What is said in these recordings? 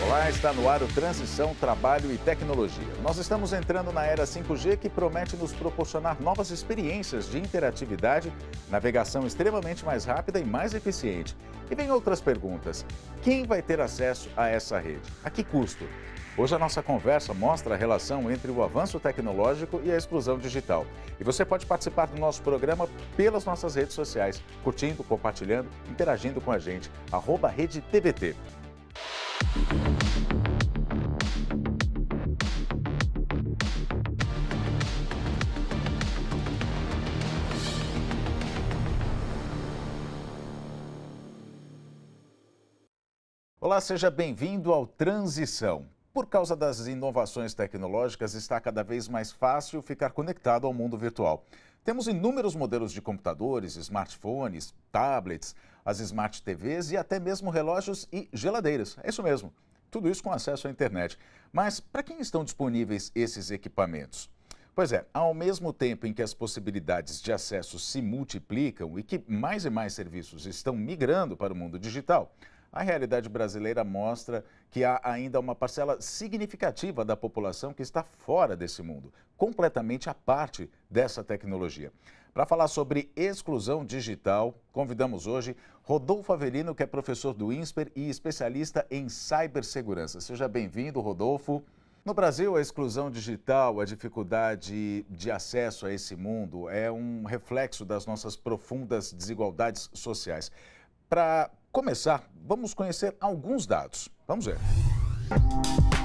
Olá, está no ar o Transição, Trabalho e Tecnologia. Nós estamos entrando na era 5G que promete nos proporcionar novas experiências de interatividade, navegação extremamente mais rápida e mais eficiente. E vem outras perguntas. Quem vai ter acesso a essa rede? A que custo? Hoje a nossa conversa mostra a relação entre o avanço tecnológico e a exclusão digital. E você pode participar do nosso programa pelas nossas redes sociais, curtindo, compartilhando, interagindo com a gente. Arroba Rede TVT. Olá, seja bem-vindo ao Transição. Por causa das inovações tecnológicas, está cada vez mais fácil ficar conectado ao mundo virtual. Temos inúmeros modelos de computadores, smartphones, tablets, as smart TVs e até mesmo relógios e geladeiras. É isso mesmo. Tudo isso com acesso à internet. Mas para quem estão disponíveis esses equipamentos? Pois é, ao mesmo tempo em que as possibilidades de acesso se multiplicam e que mais e mais serviços estão migrando para o mundo digital, a realidade brasileira mostra que há ainda uma parcela significativa da população que está fora desse mundo, completamente à parte dessa tecnologia. Para falar sobre exclusão digital, convidamos hoje Rodolfo Avelino, que é professor do INSPER e especialista em cibersegurança. Seja bem-vindo, Rodolfo. No Brasil, a exclusão digital, a dificuldade de acesso a esse mundo é um reflexo das nossas profundas desigualdades sociais. Para começar, vamos conhecer alguns dados. Vamos ver. Música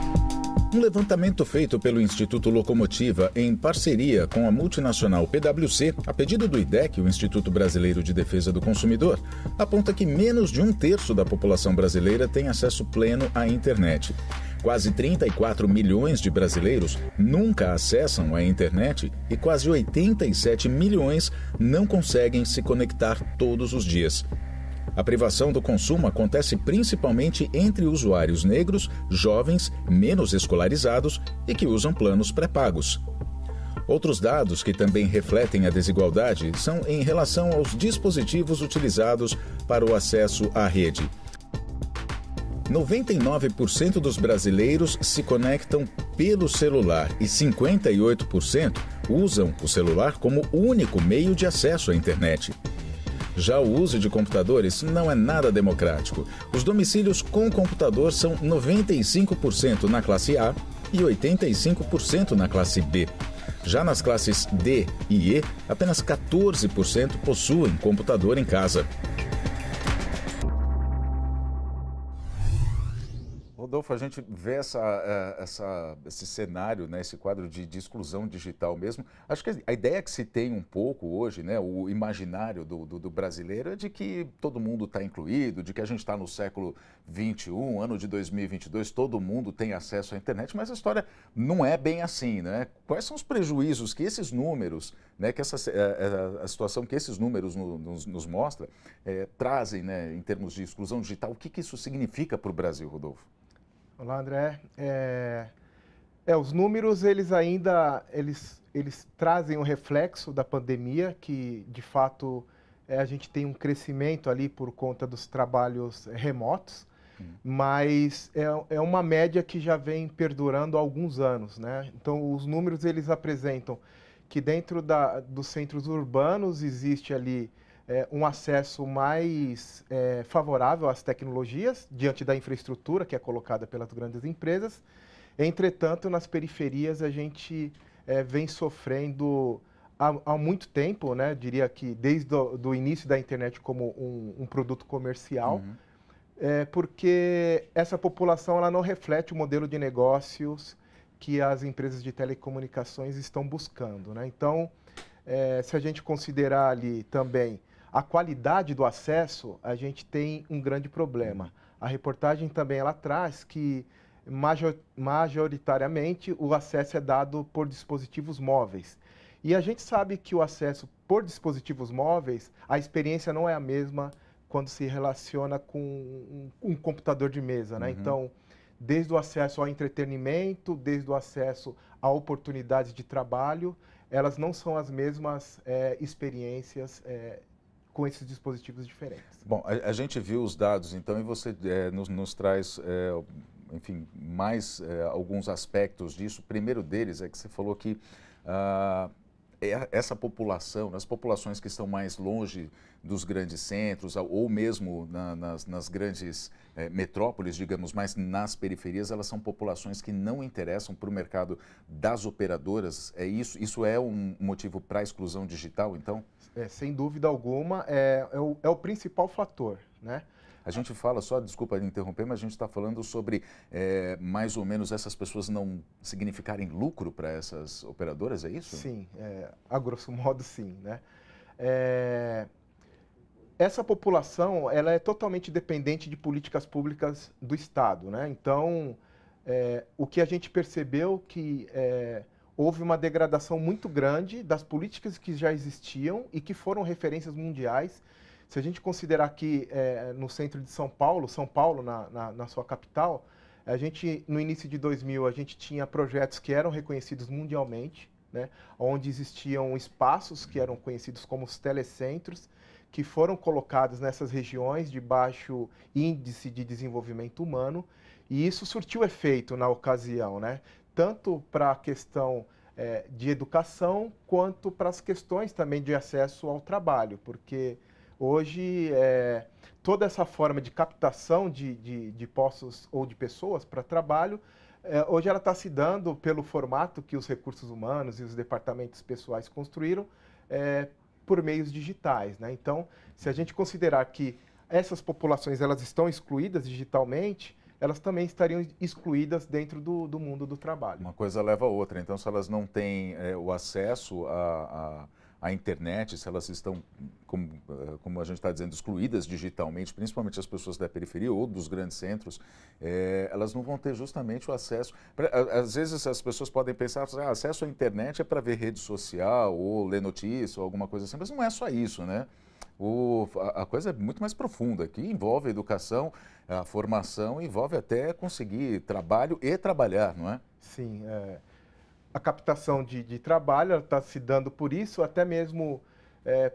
um levantamento feito pelo Instituto Locomotiva em parceria com a multinacional PwC, a pedido do IDEC, o Instituto Brasileiro de Defesa do Consumidor, aponta que menos de um terço da população brasileira tem acesso pleno à internet. Quase 34 milhões de brasileiros nunca acessam a internet e quase 87 milhões não conseguem se conectar todos os dias. A privação do consumo acontece principalmente entre usuários negros, jovens, menos escolarizados e que usam planos pré-pagos. Outros dados que também refletem a desigualdade são em relação aos dispositivos utilizados para o acesso à rede. 99% dos brasileiros se conectam pelo celular e 58% usam o celular como único meio de acesso à internet. Já o uso de computadores não é nada democrático. Os domicílios com computador são 95% na classe A e 85% na classe B. Já nas classes D e E, apenas 14% possuem computador em casa. Rodolfo, a gente vê essa, é, essa, esse cenário, né, esse quadro de, de, exclusão digital mesmo. Acho que a ideia que se tem um pouco hoje, né, o imaginário do, do, do brasileiro é de que todo mundo está incluído, de que a gente está no século 21, ano de 2022, todo mundo tem acesso à internet, mas a história não é bem assim, né? Quais são os prejuízos que esses números, né, que essa, a, é, é, a situação que esses números no, nos, nos mostra, é, trazem, né, em termos de exclusão digital? O que, que isso significa para o Brasil, Rodolfo? Olá, André. É, é, os números, eles ainda, eles, eles trazem o um reflexo da pandemia, que de fato é, a gente tem um crescimento ali por conta dos trabalhos remotos, hum. mas é, é uma média que já vem perdurando há alguns anos, né? Então, os números, eles apresentam que dentro da, dos centros urbanos existe ali é, um acesso mais é, favorável às tecnologias diante da infraestrutura que é colocada pelas grandes empresas. Entretanto, nas periferias a gente é, vem sofrendo há, há, muito tempo, né? diria que desde o início da internet como um, um produto comercial, uhum. É, porque essa população ela não reflete o modelo de negócios que as empresas de telecomunicações estão buscando. Né? Então, é, se a gente considerar ali também a qualidade do acesso, a gente tem um grande problema. A reportagem também ela traz que major, majoritariamente o acesso é dado por dispositivos móveis. E a gente sabe que o acesso por dispositivos móveis, a experiência não é a mesma quando se relaciona com um, um computador de mesa, né? Uhum. Então, desde o acesso ao entretenimento, desde o acesso a oportunidades de trabalho, elas não são as mesmas é, experiências é, com esses dispositivos diferentes. Bom, a, a gente viu os dados, então, e você é, nos, nos, traz, é, enfim, mais é, alguns aspectos disso. O primeiro deles é que você falou que ah, é, essa população, nas populações que estão mais longe dos grandes centros, ou mesmo na, nas, nas, grandes é, metrópoles, digamos, mas nas periferias, elas são populações que não interessam para o mercado das operadoras. É isso, isso é um motivo para a exclusão digital, então? É, sem dúvida alguma, é, é, o, é o principal fator, né? A gente fala só, desculpa interromper, mas a gente está falando sobre é, mais ou menos essas pessoas não significarem lucro para essas operadoras, é isso? Sim, é, a grosso modo sim, né? É, essa população ela é totalmente dependente de políticas públicas do Estado, né? Então, é, o que a gente percebeu que é, houve uma degradação muito grande das políticas que já existiam e que foram referências mundiais se a gente considerar que eh, é, no centro de São Paulo, São Paulo na, na, na, sua capital, a gente no início de 2000 a gente tinha projetos que eram reconhecidos mundialmente, né, onde existiam espaços que eram conhecidos como os telecentros, que foram colocados nessas regiões de baixo índice de desenvolvimento humano, e isso surtiu efeito na ocasião, né? tanto para a questão é, de educação quanto para as questões também de acesso ao trabalho, porque Hoje, é, toda essa forma de captação de, de, de postos ou de pessoas para trabalho, é, hoje ela está se dando pelo formato que os recursos humanos e os departamentos pessoais construíram é, por meios digitais. Né? Então, se a gente considerar que essas populações elas estão excluídas digitalmente, elas também estariam excluídas dentro do, do mundo do trabalho. Uma coisa leva a outra. Então, se elas não têm é, o acesso a, a a internet, se elas estão, como, eh, como a gente está dizendo, excluídas digitalmente, principalmente as pessoas da periferia ou dos grandes centros, é, elas não vão ter justamente o acesso. Pra, às vezes as pessoas podem pensar, ah, acesso à internet é para ver rede social ou ler notícia ou alguma coisa assim, mas não é só isso, né? O, a, a, coisa é muito mais profunda, que envolve a educação, a formação, envolve até conseguir trabalho e trabalhar, não é? Sim, é a captação de, de trabalho está se dando por isso, até mesmo é,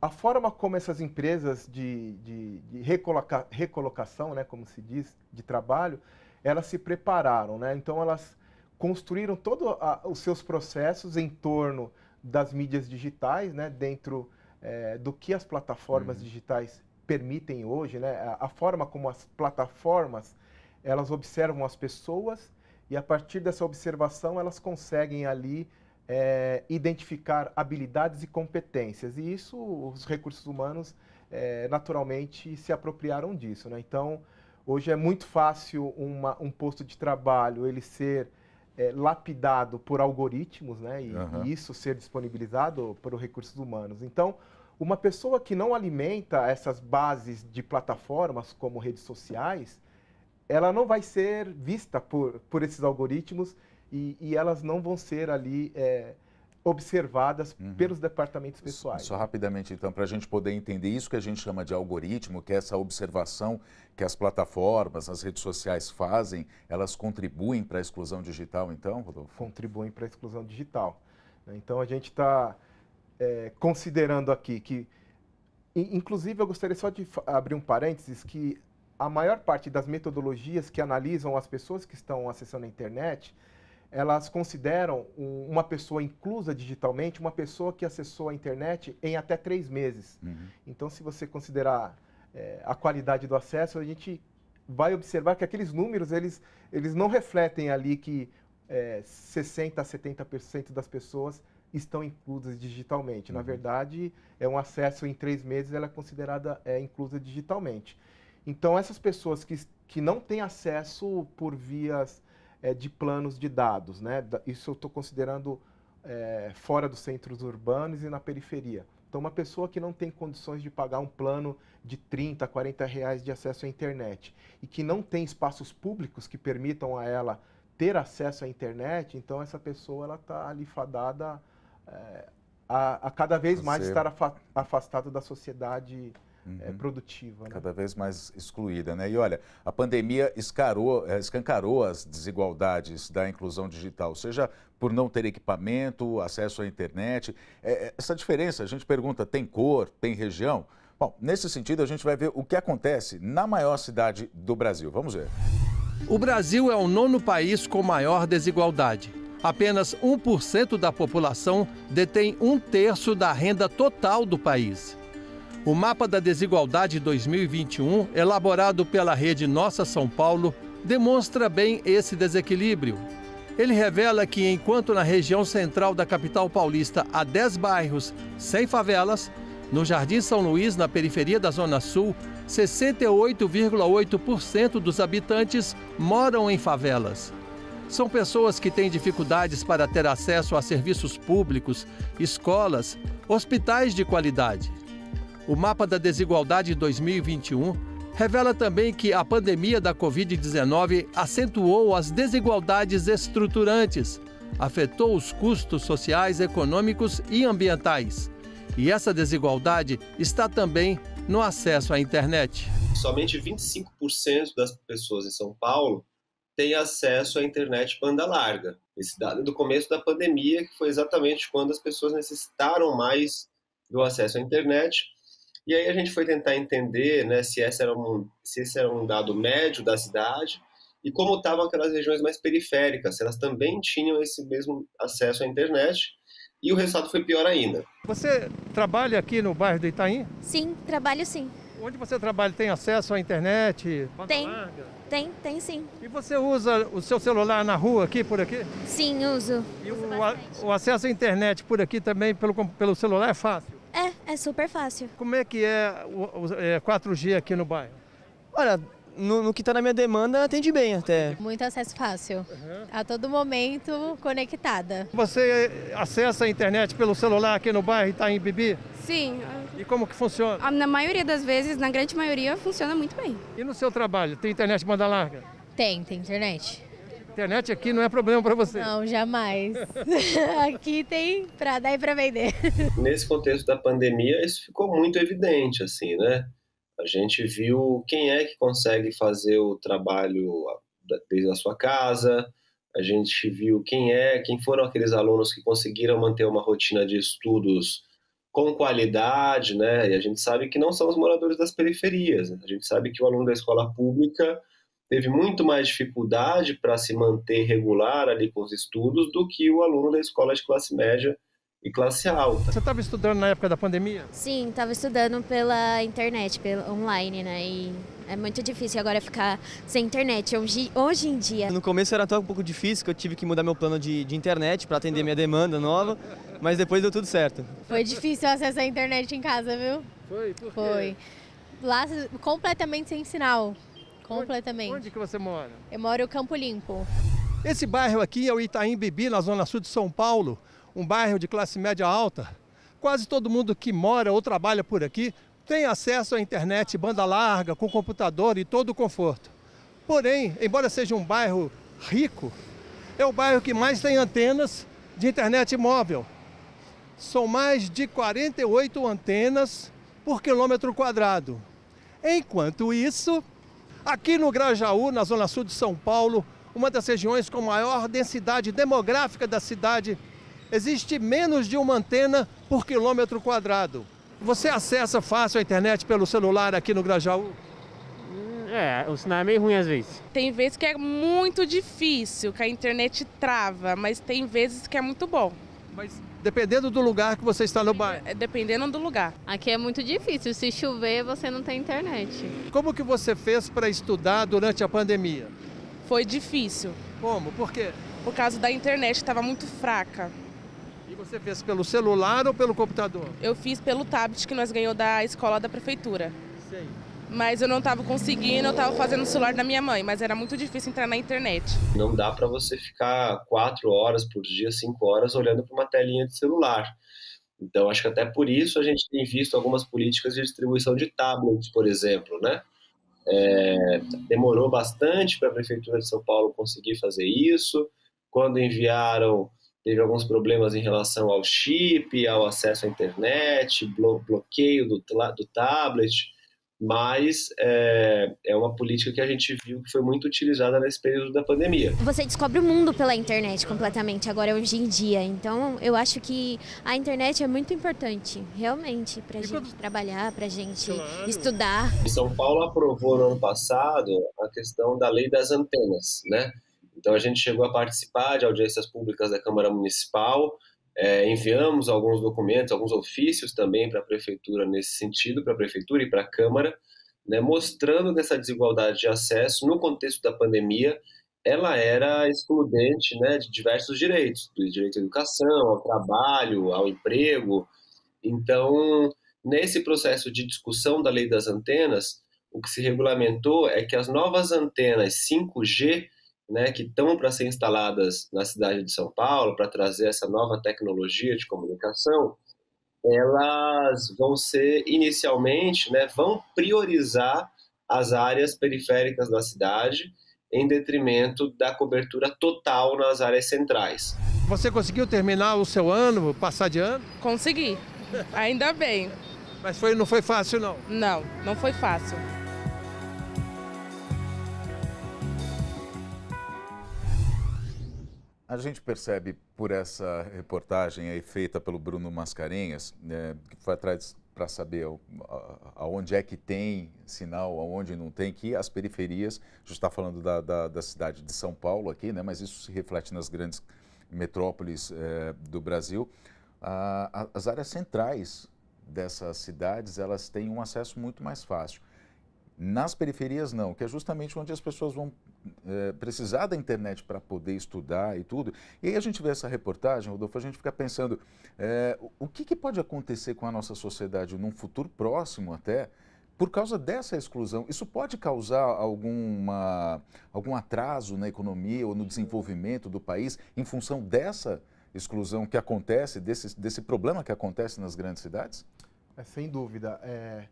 a forma como essas empresas de, de, de recoloca, recolocação, né, como se diz, de trabalho, elas se prepararam. Né? Então, elas construíram todos os seus processos em torno das mídias digitais, né, dentro é, do que as plataformas uhum. digitais permitem hoje, né, a, a, forma como as plataformas elas observam as pessoas e a partir dessa observação elas conseguem ali é, identificar habilidades e competências. E isso os recursos humanos é, naturalmente se apropriaram disso. Né? Então, hoje é muito fácil uma, um posto de trabalho ele ser é, lapidado por algoritmos né? e, uhum. e isso ser disponibilizado para os recursos humanos. Então, uma pessoa que não alimenta essas bases de plataformas como redes sociais, ela não vai ser vista por, por esses algoritmos e, e elas não vão ser ali é, observadas uhum. pelos departamentos pessoais. Só, só rapidamente, então, para a gente poder entender isso que a gente chama de algoritmo, que é essa observação que as plataformas, as redes sociais fazem, elas contribuem para a exclusão digital, então, Rodolfo? Contribuem para a exclusão digital. Então, a gente está é, considerando aqui que, inclusive, eu gostaria só de abrir um parênteses, que a maior parte das metodologias que analisam as pessoas que estão acessando a internet, elas consideram um, uma pessoa inclusa digitalmente uma pessoa que acessou a internet em até três meses. Uhum. Então, se você considerar é, a qualidade do acesso, a gente vai observar que aqueles números eles, eles não refletem ali que é, 60 a 70% das pessoas estão inclusas digitalmente. Uhum. Na verdade, é um acesso em três meses, ela é considerada é, inclusa digitalmente. Então, essas pessoas que, que não têm acesso por vias é, de planos de dados, né? isso eu estou considerando é, fora dos centros urbanos e na periferia. Então, uma pessoa que não tem condições de pagar um plano de 30, 40 reais de acesso à internet e que não tem espaços públicos que permitam a ela ter acesso à internet, então essa pessoa ela está ali fadada é, a, a, cada vez mais estar afastada da sociedade uhum. é, produtiva. Né? Cada vez mais excluída, né? E olha, a pandemia escarou, é, escancarou as desigualdades da inclusão digital, seja por não ter equipamento, acesso à internet. É, é, essa diferença, a gente pergunta, tem cor, tem região? Bom, nesse sentido, a gente vai ver o que acontece na maior cidade do Brasil. Vamos ver. O Brasil é o nono país com maior desigualdade. Apenas 1% da população detém um terço da renda total do país. O mapa da desigualdade 2021, elaborado pela rede Nossa São Paulo, demonstra bem esse desequilíbrio. Ele revela que, enquanto na região central da capital paulista há 10 bairros sem favelas, no Jardim São Luís, na periferia da Zona Sul, 68,8% dos habitantes moram em favelas. São pessoas que têm dificuldades para ter acesso a serviços públicos, escolas, hospitais de qualidade. O mapa da desigualdade 2021 revela também que a pandemia da Covid-19 acentuou as desigualdades estruturantes, afetou os custos sociais, econômicos e ambientais. E essa desigualdade está também no acesso à internet. Somente 25% das pessoas em São Paulo têm acesso à internet banda larga. Esse dado é do começo da pandemia, que foi exatamente quando as pessoas necessitaram mais do acesso à internet e aí a gente foi tentar entender né, se, esse era um, se esse era um dado médio da cidade e como estavam aquelas regiões mais periféricas, se elas também tinham esse mesmo acesso à internet. E o resultado foi pior ainda. Você trabalha aqui no bairro do Itaim? Sim, trabalho sim. Onde você trabalha tem acesso à internet? Tem. Larga? Tem, tem sim. E você usa o seu celular na rua aqui, por aqui? Sim, uso. E uso o, a, o, acesso à internet por aqui também pelo, pelo celular é fácil? É super fácil. Como é que é o é, 4G aqui no bairro? Olha, no, no que está na minha demanda, atende bem até. Muito acesso fácil. Uhum. A todo momento conectada. Você acessa a internet pelo celular aqui no bairro e está em Bibi? Sim. E como que funciona? Na maioria das vezes, na grande maioria, funciona muito bem. E no seu trabalho, tem internet banda larga? Tem, tem internet internet aqui não é problema para você. Não, jamais. aqui tem para dar e para vender. Nesse contexto da pandemia, isso ficou muito evidente, assim, né? A gente viu quem é que consegue fazer o trabalho desde a sua casa, a gente viu quem é, quem foram aqueles alunos que conseguiram manter uma rotina de estudos com qualidade, né? E a gente sabe que não são os moradores das periferias. Né? A gente sabe que o aluno da escola pública teve muito mais dificuldade para se manter regular ali com os estudos do que o aluno da escola de classe média e classe alta. Você estava estudando na época da pandemia? Sim, estava estudando pela internet, pelo online, né? E é muito difícil agora ficar sem internet hoje, hoje em dia. No começo era até um pouco difícil, que eu tive que mudar meu plano de, de internet para atender minha demanda nova, mas depois deu tudo certo. Foi difícil acessar a internet em casa, viu? Foi, por quê? Foi. Lá completamente sem sinal. Completamente. Onde, onde que você mora? Eu moro em Campo Limpo. Esse bairro aqui é o Itaim Bibi, na zona sul de São Paulo, um bairro de classe média alta. Quase todo mundo que mora ou trabalha por aqui tem acesso à internet banda larga, com computador e todo o conforto. Porém, embora seja um bairro rico, é o bairro que mais tem antenas de internet móvel. São mais de 48 antenas por quilômetro quadrado. Enquanto isso, Aqui no Grajaú, na zona sul de São Paulo, uma das regiões com maior densidade demográfica da cidade, existe menos de uma antena por quilômetro quadrado. Você acessa fácil a internet pelo celular aqui no Grajaú? É, o sinal é meio ruim às vezes. Tem vezes que é muito difícil, que a internet trava, mas tem vezes que é muito bom. Mas Dependendo do lugar que você está no bairro. Dependendo do lugar. Aqui é muito difícil. Se chover, você não tem internet. Como que você fez para estudar durante a pandemia? Foi difícil. Como? Por quê? Por causa da internet, estava muito fraca. E você fez pelo celular ou pelo computador? Eu fiz pelo tablet que nós ganhamos da escola da prefeitura. Sim mas eu não estava conseguindo, eu estava fazendo o celular da minha mãe, mas era muito difícil entrar na internet. Não dá para você ficar quatro horas por dia, cinco horas olhando para uma telinha de celular. Então, acho que até por isso a gente tem visto algumas políticas de distribuição de tablets, por exemplo, né? É, demorou bastante para a Prefeitura de São Paulo conseguir fazer isso. Quando enviaram, teve alguns problemas em relação ao chip, ao acesso à internet, blo bloqueio do, do tablet mas é, é uma política que a gente viu que foi muito utilizada nesse período da pandemia. Você descobre o mundo pela internet completamente agora hoje em dia, então eu acho que a internet é muito importante, realmente, para a gente trabalhar, para a gente claro. estudar. São Paulo aprovou no ano passado a questão da lei das antenas, né? Então a gente chegou a participar de audiências públicas da Câmara Municipal é, enviamos alguns documentos, alguns ofícios também para a prefeitura nesse sentido, para a prefeitura e para a Câmara, né, mostrando que essa desigualdade de acesso, no contexto da pandemia, ela era excludente né, de diversos direitos, do direito à educação, ao trabalho, ao emprego. Então, nesse processo de discussão da lei das antenas, o que se regulamentou é que as novas antenas 5G né, que estão para ser instaladas na cidade de São Paulo, para trazer essa nova tecnologia de comunicação, elas vão ser inicialmente, né, vão priorizar as áreas periféricas da cidade em detrimento da cobertura total nas áreas centrais. Você conseguiu terminar o seu ano, passar de ano? Consegui. Ainda bem. Mas foi, não foi fácil, não? Não, não foi fácil. A gente percebe por essa reportagem aí feita pelo Bruno Mascarenhas, né, que foi atrás para saber aonde é que tem sinal, aonde não tem, que as periferias, a gente está falando da, da, da, cidade de São Paulo aqui, né, mas isso se reflete nas grandes metrópoles é, do Brasil, as áreas centrais dessas cidades, elas têm um acesso muito mais fácil. Nas periferias, não, que é justamente onde as pessoas vão é, precisar da internet para poder estudar e tudo. E aí a gente vê essa reportagem, Rodolfo, a gente fica pensando é, o que, que pode acontecer com a nossa sociedade num futuro próximo até, por causa dessa exclusão. Isso pode causar alguma, algum atraso na economia ou no desenvolvimento do país em função dessa exclusão que acontece, desse, desse problema que acontece nas grandes cidades? É, sem dúvida. É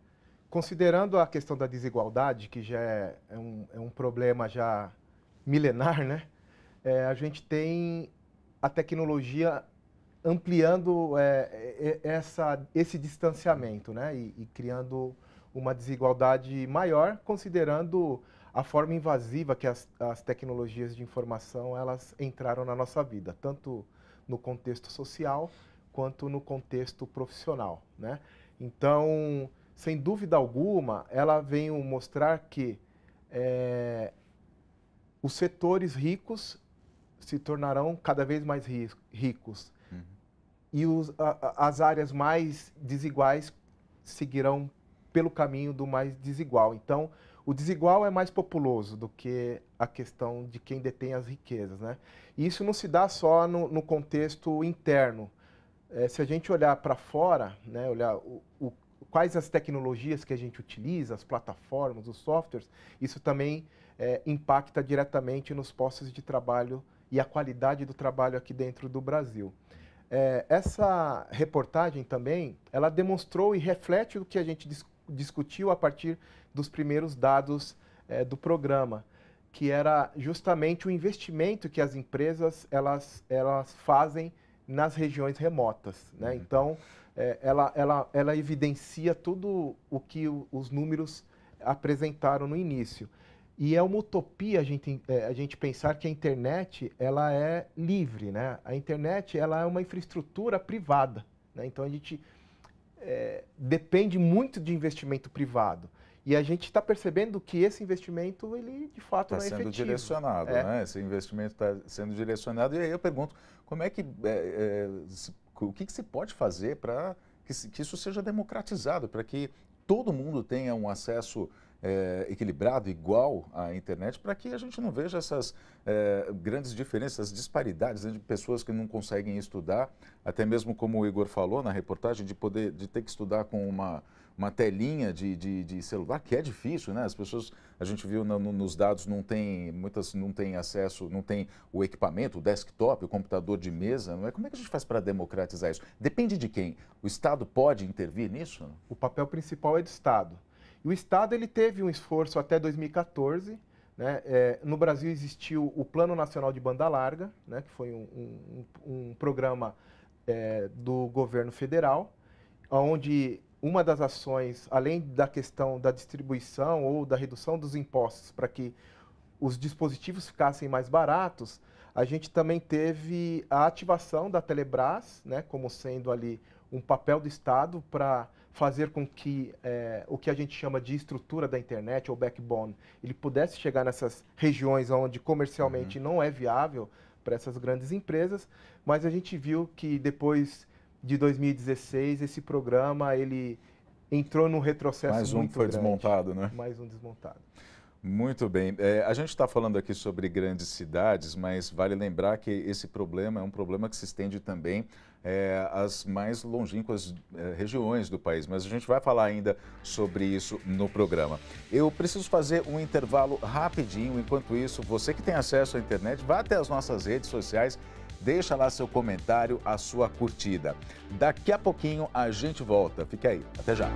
considerando a questão da desigualdade, que já é, é, um, é um, problema já milenar, né? É, a gente tem a tecnologia ampliando é, é, essa, esse distanciamento, né? E, e, criando uma desigualdade maior, considerando a forma invasiva que as, as tecnologias de informação elas entraram na nossa vida, tanto no contexto social quanto no contexto profissional, né? Então, sem dúvida alguma, ela veio mostrar que é, os setores ricos se tornarão cada vez mais ricos uhum. e os, a, as áreas mais desiguais seguirão pelo caminho do mais desigual. Então, o desigual é mais populoso do que a questão de quem detém as riquezas. Né? E isso não se dá só no, no contexto interno. É, se a gente olhar para fora, né, olhar o, o quais as tecnologias que a gente utiliza, as plataformas, os softwares, isso também é, impacta diretamente nos postos de trabalho e a qualidade do trabalho aqui dentro do Brasil. É, essa reportagem também, ela demonstrou e reflete o que a gente dis discutiu a partir dos primeiros dados é, do programa, que era justamente o investimento que as empresas elas, elas fazem nas regiões remotas. Né? Uhum. Então, é, ela, ela, ela evidencia tudo o que o, os números apresentaram no início. E é uma utopia a gente, é, a gente pensar que a internet ela é livre, né? A internet ela é uma infraestrutura privada, né? Então a gente é, depende muito de investimento privado. E a gente está percebendo que esse investimento, ele de fato tá não é efetivo. Está sendo direcionado, é. né? Esse investimento está sendo direcionado. E aí eu pergunto, como é que é, é o que, que se pode fazer para que, que, isso seja democratizado, para que todo mundo tenha um acesso é, equilibrado, igual à internet, para que a gente não veja essas é, grandes diferenças, disparidades né, de pessoas que não conseguem estudar, até mesmo como o Igor falou na reportagem, de poder de ter que estudar com uma uma telinha de, de, de, celular, que é difícil, né? As pessoas, a gente viu no, no, nos dados, não tem, muitas não têm acesso, não tem o equipamento, o desktop, o computador de mesa, não é? Como é que a gente faz para democratizar isso? Depende de quem? O Estado pode intervir nisso? O papel principal é do Estado. E o Estado, ele teve um esforço até 2014, né? É, no Brasil existiu o Plano Nacional de Banda Larga, né? que foi um, um, um programa é, do governo federal, onde uma das ações, além da questão da distribuição ou da redução dos impostos para que os dispositivos ficassem mais baratos, a gente também teve a ativação da Telebrás, né, como sendo ali um papel do Estado para fazer com que é, o que a gente chama de estrutura da internet ou backbone ele pudesse chegar nessas regiões onde comercialmente uhum. não é viável para essas grandes empresas, mas a gente viu que depois de 2016, esse programa ele entrou num retrocesso Mais um muito foi grande. desmontado, né? Mais um desmontado. Muito bem. É, a gente está falando aqui sobre grandes cidades, mas vale lembrar que esse problema é um problema que se estende também é, às mais longínquas é, regiões do país. Mas a gente vai falar ainda sobre isso no programa. Eu preciso fazer um intervalo rapidinho. Enquanto isso, você que tem acesso à internet, vá até as nossas redes sociais Deixa lá seu comentário, a sua curtida. Daqui a pouquinho a gente volta. Fica aí. Até já.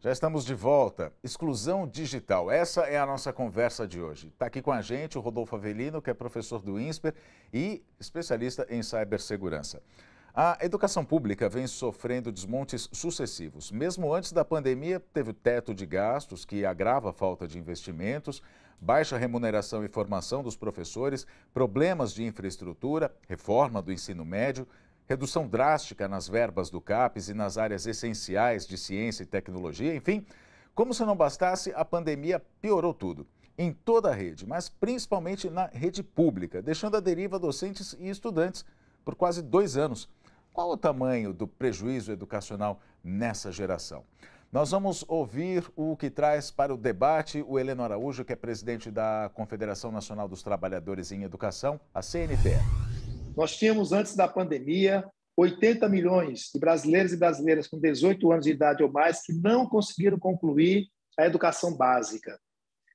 Já estamos de volta. Exclusão digital. Essa é a nossa conversa de hoje. Está aqui com a gente o Rodolfo Avelino, que é professor do INSPER e especialista em cibersegurança. A educação pública vem sofrendo desmontes sucessivos. Mesmo antes da pandemia, teve o teto de gastos, que agrava a falta de investimentos, baixa remuneração e formação dos professores, problemas de infraestrutura, reforma do ensino médio, redução drástica nas verbas do CAPES e nas áreas essenciais de ciência e tecnologia, enfim. Como se não bastasse, a pandemia piorou tudo em toda a rede, mas principalmente na rede pública, deixando à deriva docentes e estudantes por quase dois anos. Qual o tamanho do prejuízo educacional nessa geração? Nós vamos ouvir o que traz para o debate o Heleno Araújo, que é presidente da Confederação Nacional dos Trabalhadores em Educação, a CNTE. Nós tínhamos, antes da pandemia, 80 milhões de brasileiros e brasileiras com 18 anos de idade ou mais que não conseguiram concluir a educação básica.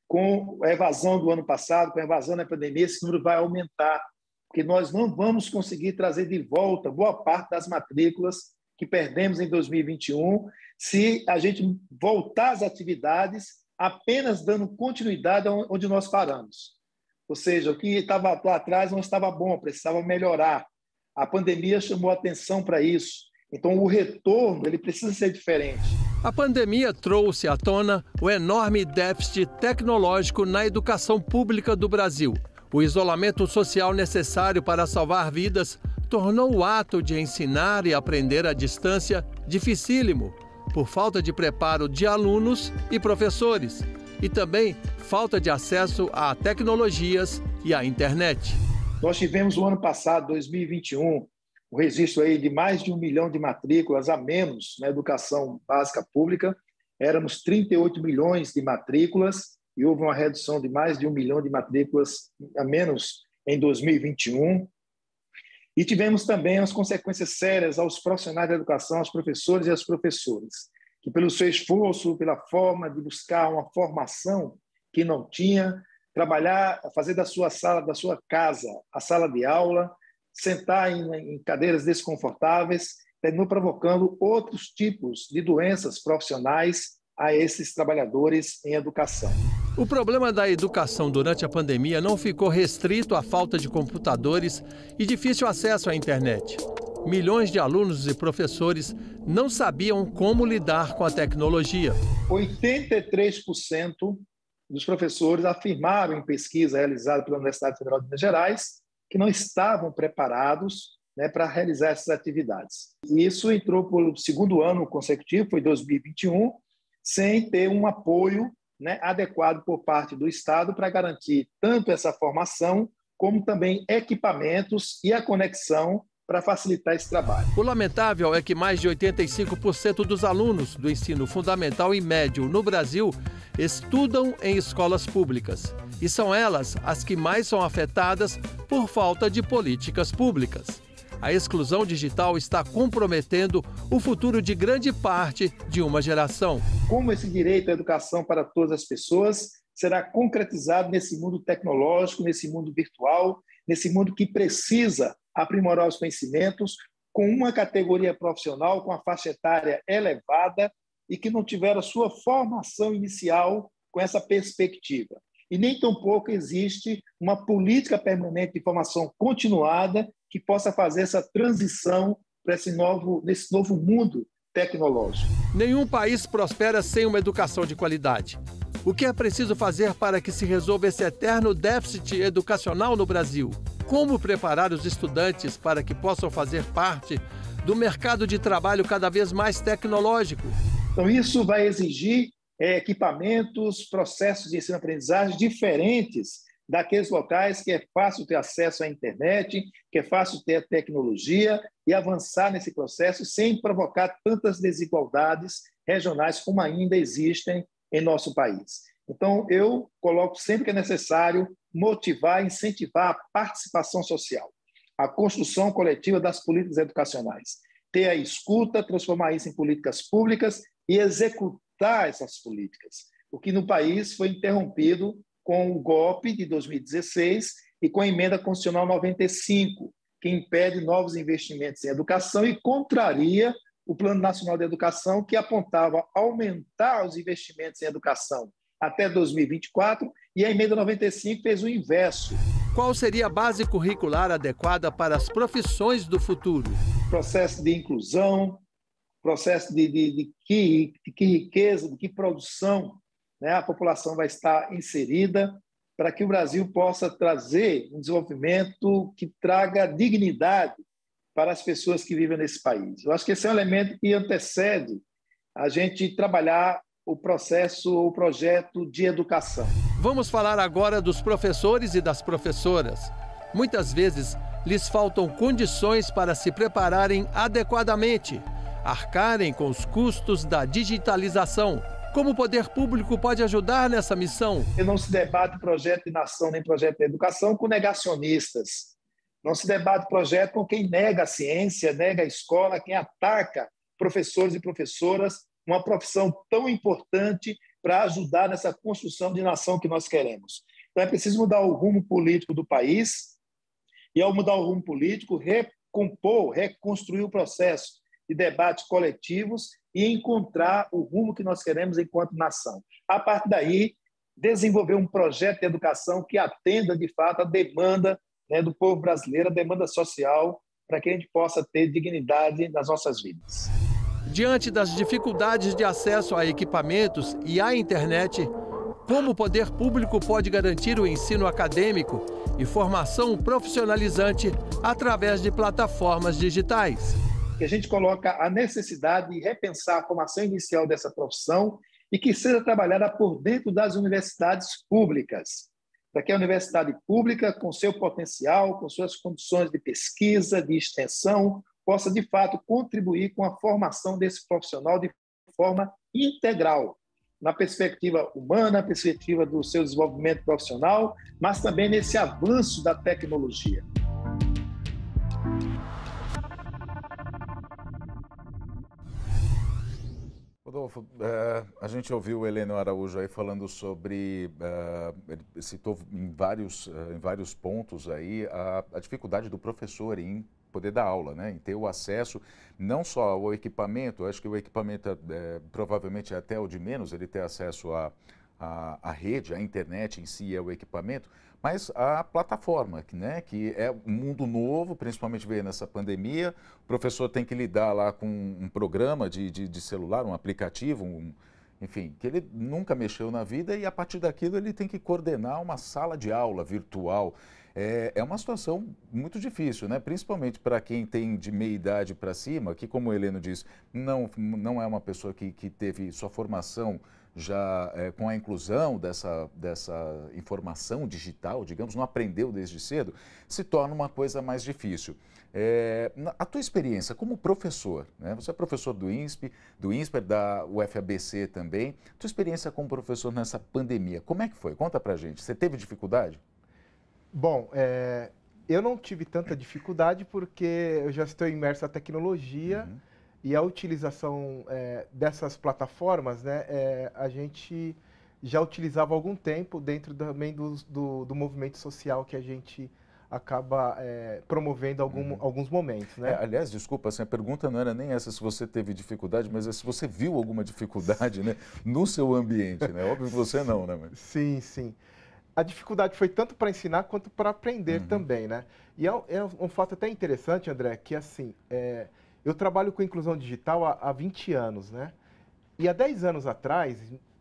Com a evasão do ano passado, com a evasão da pandemia, esse número vai aumentar que nós não vamos conseguir trazer de volta boa parte das matrículas que perdemos em 2021 se a gente voltar às atividades apenas dando continuidade onde nós paramos. Ou seja, o que estava lá atrás não estava bom, precisava melhorar. A pandemia chamou atenção para isso. Então, o retorno ele precisa ser diferente. A pandemia trouxe à tona o enorme déficit tecnológico na educação pública do Brasil. O isolamento social necessário para salvar vidas tornou o ato de ensinar e aprender à distância dificílimo, por falta de preparo de alunos e professores, e também falta de acesso a tecnologias e à internet. Nós tivemos o ano passado, 2021, o registro aí de mais de um milhão de matrículas a menos na educação básica pública. Éramos 38 milhões de matrículas e houve uma redução de mais de um milhão de matrículas a menos em 2021. E tivemos também as consequências sérias aos profissionais da educação, aos professores e às professoras, que pelo seu esforço, pela forma de buscar uma formação que não tinha, trabalhar, fazer da sua sala, da sua casa, a sala de aula, sentar em, em cadeiras desconfortáveis, terminou provocando outros tipos de doenças profissionais a esses trabalhadores em educação. O problema da educação durante a pandemia não ficou restrito à falta de computadores e difícil acesso à internet. Milhões de alunos e professores não sabiam como lidar com a tecnologia. 83% dos professores afirmaram em pesquisa realizada pela Universidade Federal de Minas Gerais que não estavam preparados né, para realizar essas atividades. E isso entrou pelo segundo ano consecutivo, foi 2021, sem ter um apoio né, adequado por parte do Estado para garantir tanto essa formação, como também equipamentos e a conexão para facilitar esse trabalho. O lamentável é que mais de 85% dos alunos do ensino fundamental e médio no Brasil estudam em escolas públicas. E são elas as que mais são afetadas por falta de políticas públicas. A exclusão digital está comprometendo o futuro de grande parte de uma geração. Como esse direito à educação para todas as pessoas será concretizado nesse mundo tecnológico, nesse mundo virtual, nesse mundo que precisa aprimorar os conhecimentos com uma categoria profissional com a faixa etária elevada e que não tiver a sua formação inicial com essa perspectiva e nem tampouco existe uma política permanente de formação continuada que possa fazer essa transição para esse novo, nesse novo mundo tecnológico. Nenhum país prospera sem uma educação de qualidade. O que é preciso fazer para que se resolva esse eterno déficit educacional no Brasil? Como preparar os estudantes para que possam fazer parte do mercado de trabalho cada vez mais tecnológico? Então, isso vai exigir é, equipamentos, processos de ensino-aprendizagem diferentes daqueles locais que é fácil ter acesso à internet, que é fácil ter tecnologia e avançar nesse processo sem provocar tantas desigualdades regionais como ainda existem em nosso país. Então, eu coloco sempre que é necessário motivar, incentivar a participação social, a construção coletiva das políticas educacionais, ter a escuta, transformar isso em políticas públicas e executar implementar essas políticas, o que no país foi interrompido com o golpe de 2016 e com a emenda constitucional 95, que impede novos investimentos em educação e contraria o Plano Nacional de Educação, que apontava aumentar os investimentos em educação até 2024, e a emenda 95 fez o inverso. Qual seria a base curricular adequada para as profissões do futuro? Processo de inclusão, processo de, de, de, que, de que riqueza, de que produção né, a população vai estar inserida para que o Brasil possa trazer um desenvolvimento que traga dignidade para as pessoas que vivem nesse país. Eu acho que esse é um elemento que antecede a gente trabalhar o processo, o projeto de educação. Vamos falar agora dos professores e das professoras. Muitas vezes lhes faltam condições para se prepararem adequadamente arcarem com os custos da digitalização. Como o poder público pode ajudar nessa missão? Não se debate projeto de nação nem projeto de educação com negacionistas. Não se debate projeto com quem nega a ciência, nega a escola, quem ataca professores e professoras, uma profissão tão importante para ajudar nessa construção de nação que nós queremos. Então é preciso mudar o rumo político do país e, ao mudar o rumo político, recompor, reconstruir o processo de debates coletivos e encontrar o rumo que nós queremos enquanto nação. A partir daí, desenvolver um projeto de educação que atenda, de fato, a demanda né, do povo brasileiro, a demanda social, para que a gente possa ter dignidade nas nossas vidas. Diante das dificuldades de acesso a equipamentos e à internet, como o poder público pode garantir o ensino acadêmico e formação profissionalizante através de plataformas digitais? que a gente coloca a necessidade de repensar a formação inicial dessa profissão e que seja trabalhada por dentro das universidades públicas, para que a universidade pública, com seu potencial, com suas condições de pesquisa, de extensão, possa de fato contribuir com a formação desse profissional de forma integral, na perspectiva humana, na perspectiva do seu desenvolvimento profissional, mas também nesse avanço da tecnologia. Rodolfo, eh, a gente ouviu o Heleno Araújo aí falando sobre, eh, ele citou em vários, eh, em vários pontos aí a, a dificuldade do professor em poder dar aula, né? em ter o acesso não só ao equipamento, acho que o equipamento é, é provavelmente é até o de menos, ele ter acesso à a, a, a, rede, à internet em si, é o equipamento, mas a plataforma, né, que é um mundo novo, principalmente veio nessa pandemia, o professor tem que lidar lá com um programa de, de, de celular, um aplicativo, um, enfim, que ele nunca mexeu na vida e a partir daquilo ele tem que coordenar uma sala de aula virtual. É, é uma situação muito difícil, né? principalmente para quem tem de meia idade para cima, que, como o Heleno diz, não, não é uma pessoa que, que teve sua formação já é, com a inclusão dessa, dessa informação digital, digamos, não aprendeu desde cedo, se torna uma coisa mais difícil. É, a tua experiência como professor, né? você é professor do INSP, do Inspe, da UFABC também, tua experiência como professor nessa pandemia, como é que foi? Conta pra gente, você teve dificuldade? Bom, é, eu não tive tanta dificuldade porque eu já estou imerso na tecnologia, uhum e a utilização é, dessas plataformas, né, é, a gente já utilizava há algum tempo dentro também do, do, do movimento social que a gente acaba é, promovendo algum, uhum. alguns momentos, né? É, aliás, desculpa, assim, a pergunta não era nem essa se você teve dificuldade, mas é se você viu alguma dificuldade né, no seu ambiente, né? Óbvio que você não, né? Mas... Sim, sim. A dificuldade foi tanto para ensinar quanto para aprender uhum. também, né? E é, é, um fato até interessante, André, que assim, é, eu trabalho com inclusão digital há, há 20 anos, né? E há 10 anos atrás,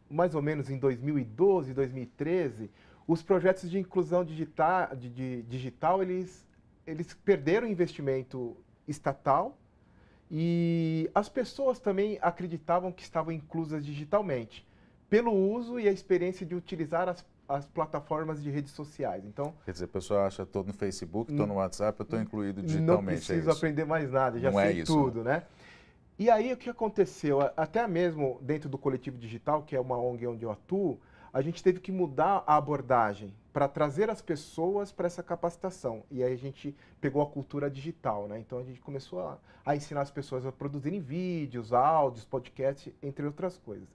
mais ou menos em 2012, 2013, os projetos de inclusão digital, de, de, digital eles, eles perderam investimento estatal e as pessoas também acreditavam que estavam inclusas digitalmente, pelo uso e a experiência de utilizar as as plataformas de redes sociais. Então, Quer dizer, a pessoa acha, estou no Facebook, estou no WhatsApp, eu estou incluído digitalmente. Não preciso é aprender mais nada, já não é sei é isso, tudo, né? né? E aí o que aconteceu? Até mesmo dentro do Coletivo Digital, que é uma ONG onde eu atuo, a gente teve que mudar a abordagem para trazer as pessoas para essa capacitação. E aí a gente pegou a cultura digital, né? Então a gente começou a, a ensinar as pessoas a produzirem vídeos, áudios, podcasts, entre outras coisas.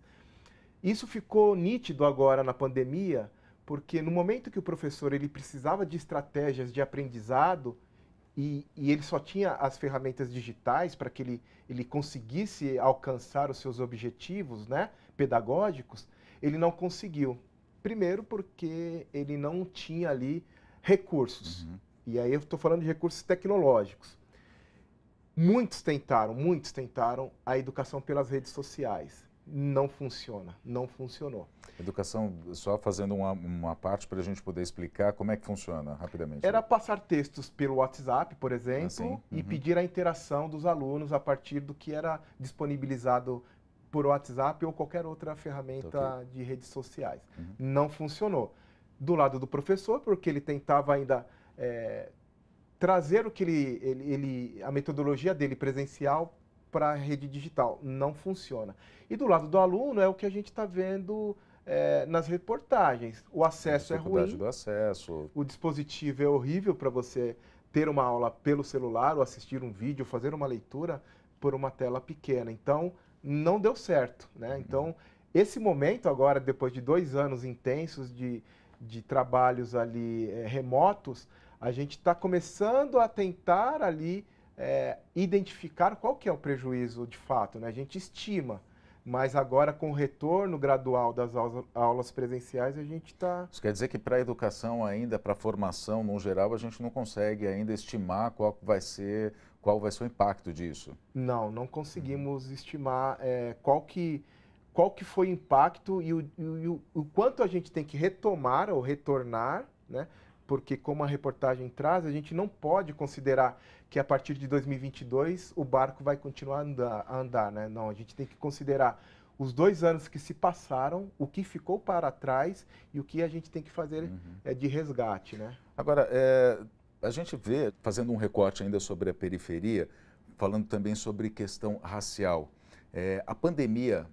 Isso ficou nítido agora na pandemia, porque no momento que o professor ele precisava de estratégias de aprendizado e, e ele só tinha as ferramentas digitais para que ele, ele conseguisse alcançar os seus objetivos né, pedagógicos, ele não conseguiu. Primeiro porque ele não tinha ali recursos. Uhum. E aí eu estou falando de recursos tecnológicos. Muitos tentaram, muitos tentaram a educação pelas redes sociais não funciona, não funcionou. Educação, só fazendo uma, uma parte para a gente poder explicar como é que funciona rapidamente. Era né? passar textos pelo WhatsApp, por exemplo, ah, uhum. e pedir a interação dos alunos a partir do que era disponibilizado por WhatsApp ou qualquer outra ferramenta okay. de redes sociais. Uhum. Não funcionou. Do lado do professor, porque ele tentava ainda é, trazer o que ele, ele, ele, a metodologia dele presencial para a rede digital. Não funciona. E do lado do aluno é o que a gente está vendo é, nas reportagens. O acesso é ruim. do acesso. O dispositivo é horrível para você ter uma aula pelo celular, ou assistir um vídeo, fazer uma leitura por uma tela pequena. Então, não deu certo. Né? Uhum. Então, esse momento agora, depois de dois anos intensos de, de trabalhos ali é, remotos, a gente está começando a tentar ali é, identificar qual que é o prejuízo de fato. Né? A gente estima, mas agora com o retorno gradual das aulas presenciais a gente está... Isso quer dizer que para a educação ainda, para a formação no geral, a gente não consegue ainda estimar qual vai ser, qual vai ser o impacto disso? Não, não conseguimos estimar é, qual que... Qual que foi o impacto e, o, e o, o quanto a gente tem que retomar ou retornar, né? porque como a reportagem traz, a gente não pode considerar que a partir de 2022 o barco vai continuar a andar, a andar, né? Não, a gente tem que considerar os dois anos que se passaram, o que ficou para trás e o que a gente tem que fazer uhum. é de resgate, né? Agora, é, a gente vê, fazendo um recorte ainda sobre a periferia, falando também sobre questão racial. É, a pandemia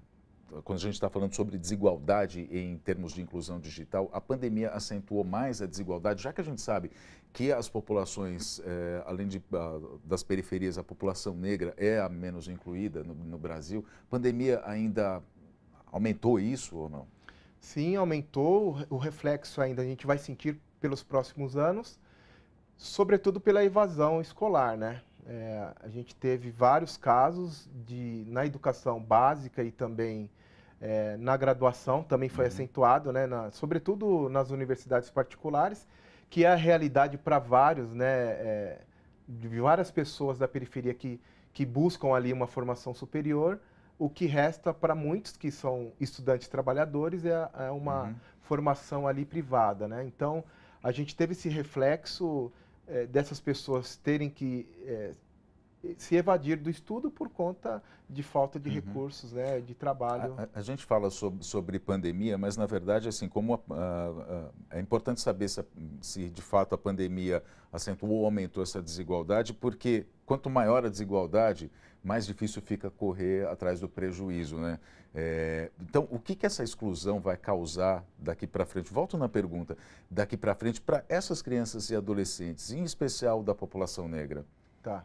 quando a gente está falando sobre desigualdade em termos de inclusão digital, a pandemia acentuou mais a desigualdade, já que a gente sabe que as populações, eh, além de, ah, das periferias, a população negra é a menos incluída no, no Brasil. A pandemia ainda aumentou isso ou não? Sim, aumentou. O reflexo ainda a gente vai sentir pelos próximos anos, sobretudo pela evasão escolar, né? É, a gente teve vários casos de, na educação básica e também é, na graduação, também foi uhum. acentuado, né, na, sobretudo nas universidades particulares, que é a realidade para vários, né, é, de várias pessoas da periferia que, que buscam ali uma formação superior, o que resta para muitos que são estudantes trabalhadores é, é uma uhum. formação ali privada, né? Então, a gente teve esse reflexo é, dessas pessoas terem que é, se evadir do estudo por conta de falta de uhum. recursos, né, de trabalho. A, a, gente fala sobre, sobre pandemia, mas na verdade, assim, como a, a, é importante saber se, se, de fato a pandemia acentuou ou aumentou essa desigualdade, porque quanto maior a desigualdade, mais difícil fica correr atrás do prejuízo, né? É, então, o que, que essa exclusão vai causar daqui para frente? Volto na pergunta, daqui para frente para essas crianças e adolescentes, em especial da população negra. Tá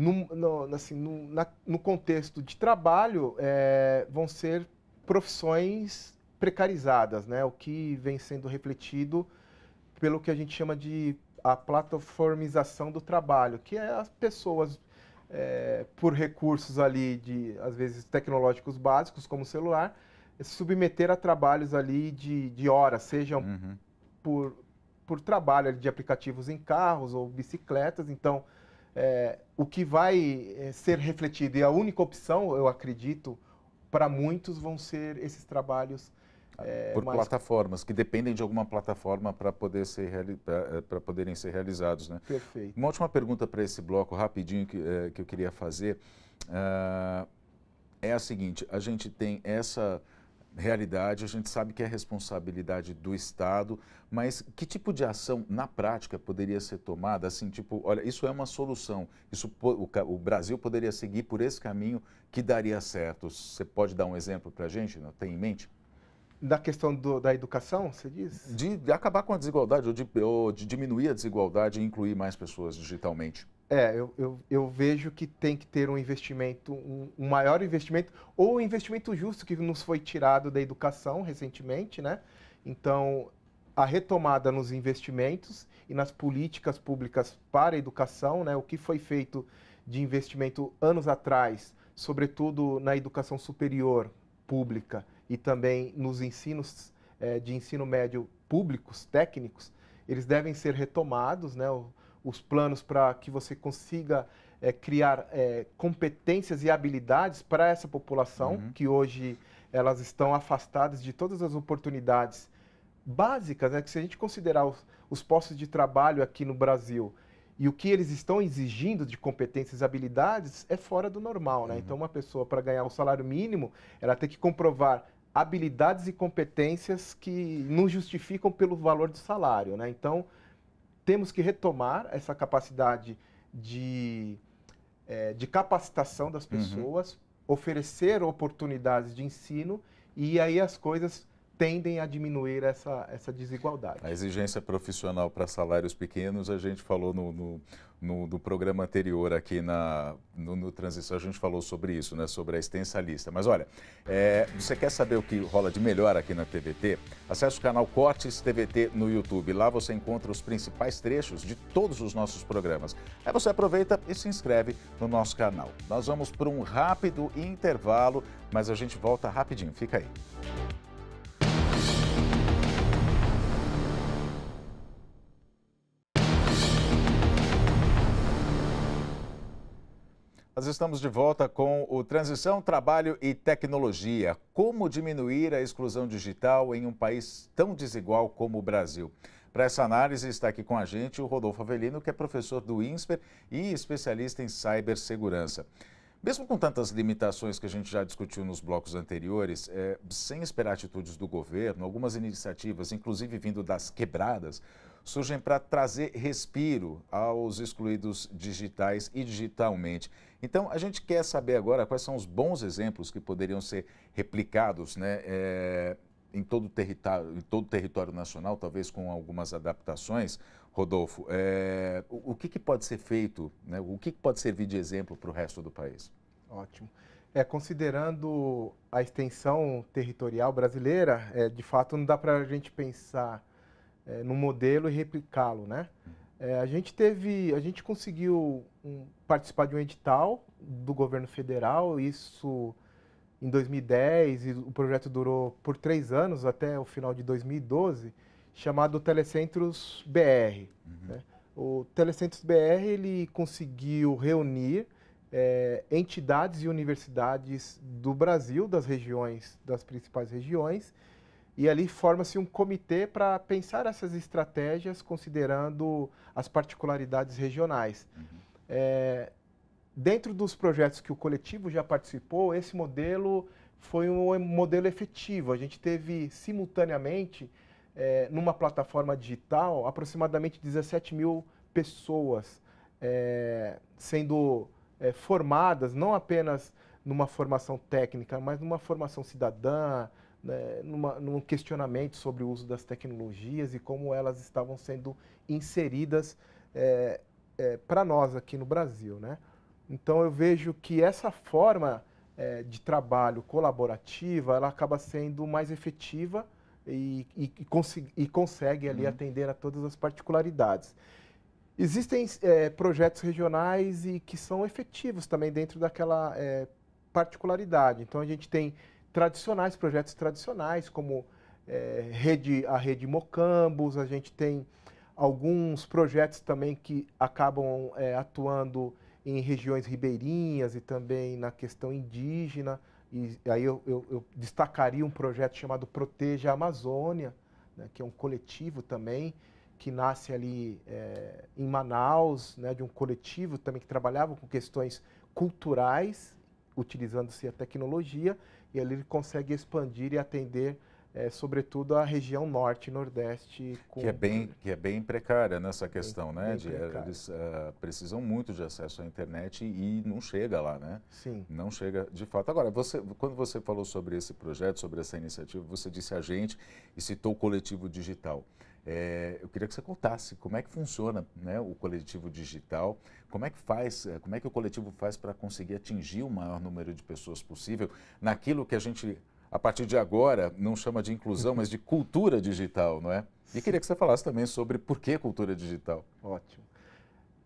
no, no, assim, no, na, no contexto de trabalho, é, vão ser profissões precarizadas, né? o que vem sendo refletido pelo que a gente chama de a plataformização do trabalho, que é as pessoas é, por recursos ali de às vezes tecnológicos básicos como o celular se submeter a trabalhos ali de, de horas, sejam uhum. por, por trabalho de aplicativos em carros ou bicicletas, então é, o que vai é, ser refletido e a única opção, eu acredito, para muitos vão ser esses trabalhos ah, é, por plataformas que dependem de alguma plataforma para poder ser reali... para é, poderem ser realizados, né? Perfeito. Uma última pergunta para esse bloco rapidinho que, é, que eu queria fazer uh, é a seguinte: a gente tem essa realidade, a gente sabe que é responsabilidade do Estado, mas que tipo de ação na prática poderia ser tomada? Assim, tipo, olha, isso é uma solução, isso, o, o Brasil poderia seguir por esse caminho que daria certo. Você pode dar um exemplo para a gente? Não? Tem em mente? Da questão do, da educação, você diz? De, de acabar com a desigualdade, ou de, ou de diminuir a desigualdade e incluir mais pessoas digitalmente. É, eu, eu, eu, vejo que tem que ter um investimento, um, um, maior investimento, ou um investimento justo que nos foi tirado da educação recentemente, né? Então, a retomada nos investimentos e nas políticas públicas para a educação, né? O que foi feito de investimento anos atrás, sobretudo na educação superior pública e também nos ensinos eh, de ensino médio públicos, técnicos, eles devem ser retomados, né? O, os planos para que você consiga é, criar é, competências e habilidades para essa população, uhum. que hoje elas estão afastadas de todas as oportunidades básicas, né? que se a gente considerar os, os postos de trabalho aqui no Brasil e o que eles estão exigindo de competências e habilidades é fora do normal, né? Uhum. Então, uma pessoa, para ganhar o salário mínimo, ela tem que comprovar habilidades e competências que não justificam pelo valor do salário, né? Então, temos que retomar essa capacidade de, é, de capacitação das uhum. pessoas, uhum. oferecer oportunidades de ensino e aí as coisas tendem a diminuir essa, essa desigualdade. A exigência profissional para salários pequenos, a gente falou no, no, no, no programa anterior aqui na, no, no, Transição, a gente falou sobre isso, né, sobre a extensa lista. Mas olha, é, você quer saber o que rola de melhor aqui na TVT? Acesse o canal Cortes TVT no YouTube. Lá você encontra os principais trechos de todos os nossos programas. Aí você aproveita e se inscreve no nosso canal. Nós vamos para um rápido intervalo, mas a gente volta rapidinho. Fica aí. Nós estamos de volta com o Transição, Trabalho e Tecnologia. Como diminuir a exclusão digital em um país tão desigual como o Brasil? Para essa análise está aqui com a gente o Rodolfo Avelino, que é professor do INSPER e especialista em cibersegurança. Mesmo com tantas limitações que a gente já discutiu nos blocos anteriores, é, sem esperar atitudes do governo, algumas iniciativas, inclusive vindo das quebradas, surgem para trazer respiro aos excluídos digitais e digitalmente. Então, a gente quer saber agora quais são os bons exemplos que poderiam ser replicados né, é, em, todo o território, em todo o território nacional, talvez com algumas adaptações. Rodolfo, é, o, o que, que, pode ser feito, né, o que, que pode servir de exemplo para o resto do país? Ótimo. É, considerando a extensão territorial brasileira, é, de fato não dá para a gente pensar é, no modelo e replicá-lo, né? É, a gente teve, a gente conseguiu um, participar de um edital do governo federal, isso em 2010, e o projeto durou por três anos, até o final de 2012, chamado Telecentros BR. Uhum. Né? O Telecentros BR, ele conseguiu reunir é, entidades e universidades do Brasil, das regiões, das principais regiões, e ali forma-se um comitê para pensar essas estratégias considerando as particularidades regionais. Uhum. É, dentro dos projetos que o coletivo já participou, esse modelo foi um modelo efetivo. A gente teve simultaneamente, é, numa plataforma digital, aproximadamente 17 mil pessoas é, sendo é, formadas, não apenas numa formação técnica, mas numa formação cidadã, né, numa, num questionamento sobre o uso das tecnologias e como elas estavam sendo inseridas é, é, para nós aqui no Brasil. Né? Então eu vejo que essa forma é, de trabalho colaborativa ela acaba sendo mais efetiva e, e, e, cons e consegue ali uhum. atender a todas as particularidades. Existem é, projetos regionais e que são efetivos também dentro daquela é, particularidade. Então a gente tem tradicionais, projetos tradicionais, como é, rede, a rede Mocambos, a gente tem alguns projetos também que acabam é, atuando em regiões ribeirinhas e também na questão indígena. E aí eu, eu, eu destacaria um projeto chamado Proteja a Amazônia, né, que é um coletivo também que nasce ali é, em Manaus, né, de um coletivo também que trabalhava com questões culturais, utilizando-se a tecnologia, e ali ele consegue expandir e atender é, sobretudo a região norte nordeste com... que é bem que é bem precária nessa questão bem, né bem de, eh, eles uh, precisam muito de acesso à internet e não chega lá né sim não chega de fato agora você quando você falou sobre esse projeto sobre essa iniciativa você disse a gente e citou o coletivo digital é, eu queria que você contasse como é que funciona né, o coletivo digital, como é que faz, eh, como é que o coletivo faz para conseguir atingir o maior número de pessoas possível naquilo que a gente, a partir de agora, não chama de inclusão, mas de cultura digital, não é? E queria que você falasse também sobre por que cultura digital. Ótimo.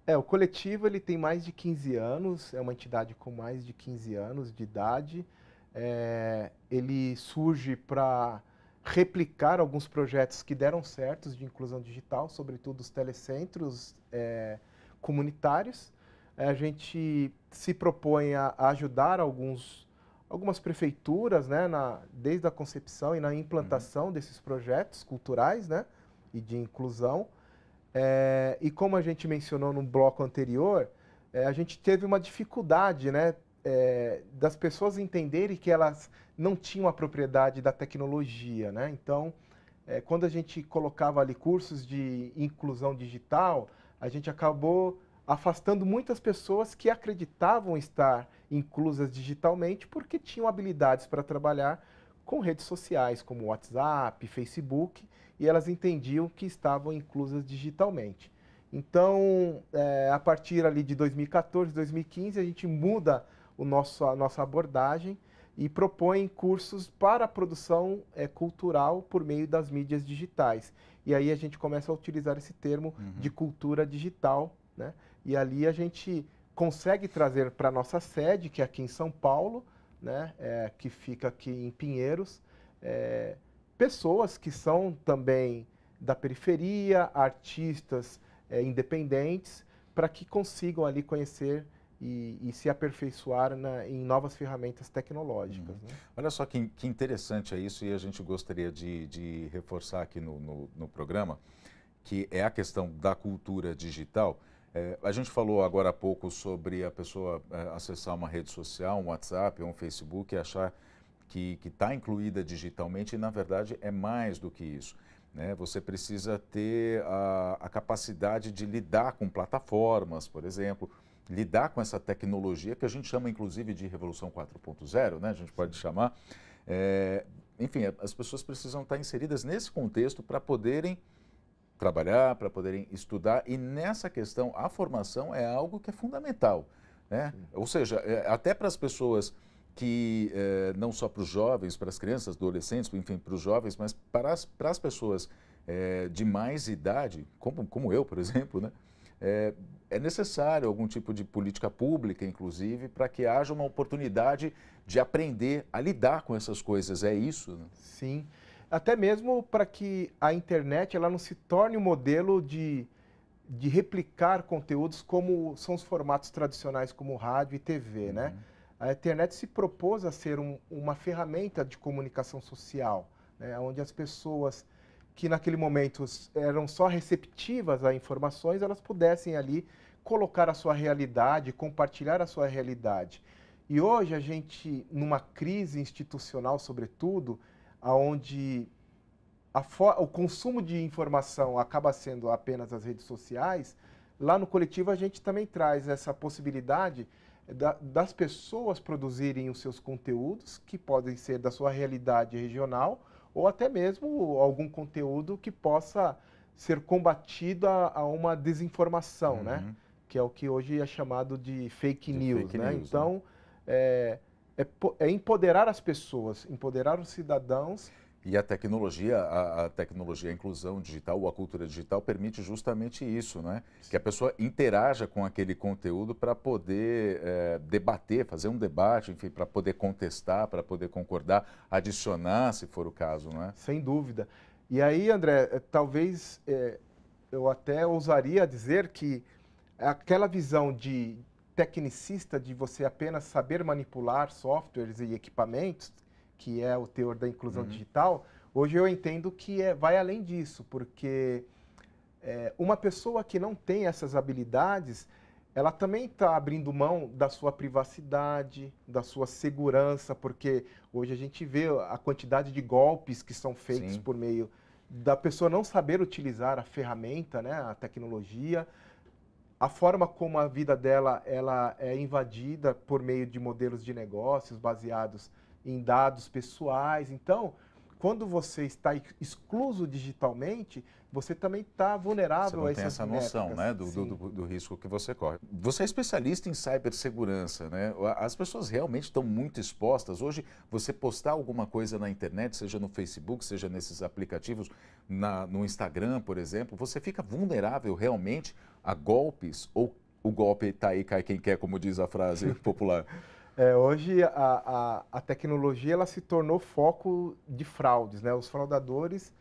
É, o coletivo ele tem mais de 15 anos, é uma entidade com mais de 15 anos de idade. É, ele surge para replicar alguns projetos que deram certos de inclusão digital, sobretudo os telecentros é, comunitários. A gente se propõe a, ajudar alguns, algumas prefeituras, né, na, desde a concepção e na implantação uhum. desses projetos culturais né, e de inclusão. É, e como a gente mencionou no bloco anterior, é, a gente teve uma dificuldade né, é, das pessoas entenderem que elas não tinham a propriedade da tecnologia, né? Então, é, quando a gente colocava ali cursos de inclusão digital, a gente acabou afastando muitas pessoas que acreditavam estar inclusas digitalmente porque tinham habilidades para trabalhar com redes sociais como WhatsApp, Facebook, e elas entendiam que estavam inclusas digitalmente. Então, é, a partir ali de 2014, 2015, a gente muda o nosso, a nossa abordagem e propõem cursos para a produção é, cultural por meio das mídias digitais. E aí a gente começa a utilizar esse termo uhum. de cultura digital, né? E ali a gente consegue trazer para a nossa sede, que é aqui em São Paulo, né? É, que fica aqui em Pinheiros, é, pessoas que são também da periferia, artistas é, independentes, para que consigam ali conhecer e, e se aperfeiçoar na, em novas ferramentas tecnológicas. Uhum. Né? Olha só que, que, interessante é isso e a gente gostaria de, de reforçar aqui no, no, no programa, que é a questão da cultura digital. É, a gente falou agora há pouco sobre a pessoa é, acessar uma rede social, um WhatsApp, um Facebook e achar que está incluída digitalmente e, na verdade, é mais do que isso. Né? Você precisa ter a, a, capacidade de lidar com plataformas, por exemplo, lidar com essa tecnologia que a gente chama inclusive de Revolução 4.0, né? a gente pode chamar. É, enfim, as pessoas precisam estar inseridas nesse contexto para poderem trabalhar, para poderem estudar, e nessa questão a formação é algo que é fundamental. Né? Sim. Ou seja, é, até para as pessoas que é, não só para os jovens, para as crianças, adolescentes, enfim, para os jovens, mas para as, para as pessoas é, de mais idade, como, como eu, por exemplo, né, é, é necessário algum tipo de política pública, inclusive, para que haja uma oportunidade de aprender a lidar com essas coisas. É isso? Né? Sim. Até mesmo para que a internet ela não se torne um modelo de, de replicar conteúdos como são os formatos tradicionais, como rádio e TV, né? uhum. né? A internet se propôs a ser um, uma ferramenta de comunicação social, né? onde as pessoas que naquele momento eram só receptivas a informações, elas pudessem ali colocar a sua realidade, compartilhar a sua realidade. E hoje a gente, numa crise institucional, sobretudo, aonde o consumo de informação acaba sendo apenas as redes sociais, lá no coletivo a gente também traz essa possibilidade eh, da, das pessoas produzirem os seus conteúdos, que podem ser da sua realidade regional, ou até mesmo algum conteúdo que possa ser combatido a, a uma desinformação, né? uhum. né? que é o que hoje é chamado de fake de news. Fake né? news né? então, É, é, é, empoderar as pessoas, empoderar os cidadãos. E a tecnologia, a, a, tecnologia, a inclusão digital ou a cultura digital permite justamente isso, né? Que a pessoa interaja com aquele conteúdo para poder é, debater, fazer um debate, enfim, para poder contestar, para poder concordar, adicionar, se for o caso, né? Sem dúvida. E aí, André, é, talvez é, eu até ousaria dizer que é aquela visão de tecnicista, de você apenas saber manipular softwares e equipamentos, que é o teor da inclusão uhum. digital, hoje eu entendo que é, vai além disso, porque é, uma pessoa que não tem essas habilidades, ela também está abrindo mão da sua privacidade, da sua segurança, porque hoje a gente vê a quantidade de golpes que são feitos Sim. por meio da pessoa não saber utilizar a ferramenta, né, a tecnologia a forma como a vida dela ela é invadida por meio de modelos de negócios baseados em dados pessoais. Então, quando você está excluso digitalmente, você também está vulnerável você a essas Você tem essa noção né, do, do, do, do, risco que você corre. Você é especialista em cibersegurança, né? As pessoas realmente estão muito expostas. Hoje, você postar alguma coisa na internet, seja no Facebook, seja nesses aplicativos, na, no Instagram, por exemplo, você fica vulnerável realmente a golpes ou o golpe está aí, cai quem quer, como diz a frase popular? É, hoje a, a, a, tecnologia ela se tornou foco de fraudes, né? Os fraudadores,